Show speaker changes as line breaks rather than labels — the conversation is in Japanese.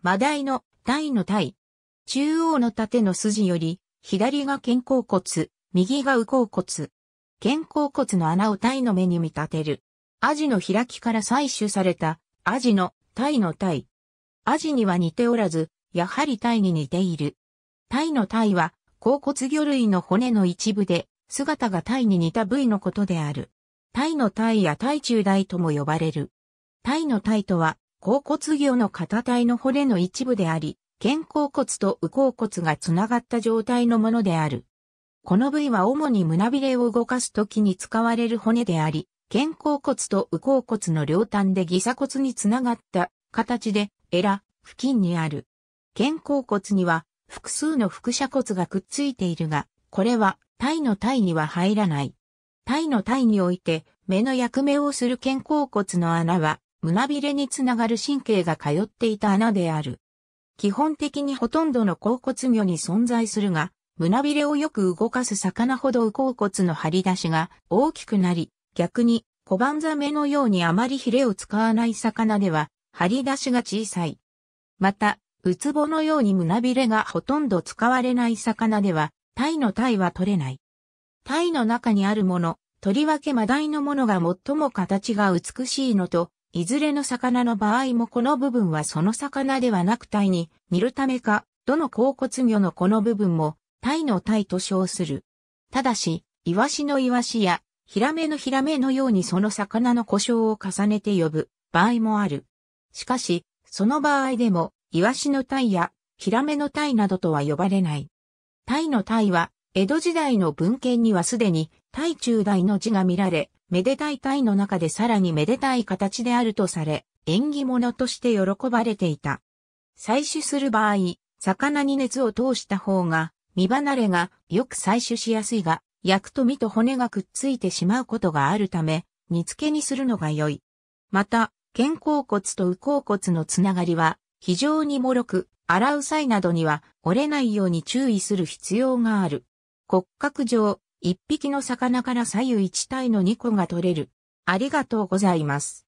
マダイのイのイ。中央の縦の筋より、左が肩甲骨、右が右甲骨。肩甲骨の穴を鯛の目に見立てる。アジの開きから採取された、アジの鯛の鯛。アジには似ておらず、やはり鯛に似ている。鯛の鯛は、甲骨魚類の骨の一部で、姿が鯛に似た部位のことである。鯛の鯛や鯛中鯛とも呼ばれる。イのイとは、甲骨魚の肩体の骨の一部であり、肩甲骨と右甲骨がつながった状態のものである。この部位は主に胸びれを動かすときに使われる骨であり、肩甲骨と右甲骨の両端で義鎖骨につながった形で、エラ、付近にある。肩甲骨には複数の副斜骨がくっついているが、これは体の体には入らない。体の体において目の役目をする肩甲骨の穴は胸びれにつながる神経が通っていた穴である。基本的にほとんどの甲骨魚に存在するが、胸びれをよく動かす魚ほど甲骨の張り出しが大きくなり、逆に小判ザメのようにあまりヒレを使わない魚では、張り出しが小さい。また、ウツボのように胸びれがほとんど使われない魚では、タイのタイは取れない。タイの中にあるもの、とりわけマダイのものが最も形が美しいのと、いずれの魚の場合もこの部分はその魚ではなく体に見るためか、どの甲骨魚のこの部分も体の体と称する。ただし、イワシのイワシや、ヒラメのヒラメのようにその魚の故障を重ねて呼ぶ場合もある。しかし、その場合でも、イワシの体や、ヒラメの体などとは呼ばれない。体の体は、江戸時代の文献にはすでに、体中大の字が見られ、めでたい鯛の中でさらにめでたい形であるとされ、縁起物として喜ばれていた。採取する場合、魚に熱を通した方が、身離れがよく採取しやすいが、焼くと身と骨がくっついてしまうことがあるため、煮付けにするのが良い。また、肩甲骨と右甲骨のつながりは、非常に脆く、洗う際などには折れないように注意する必要がある。骨格上、一匹の魚から左右一体の2個が取れる。ありがとうございます。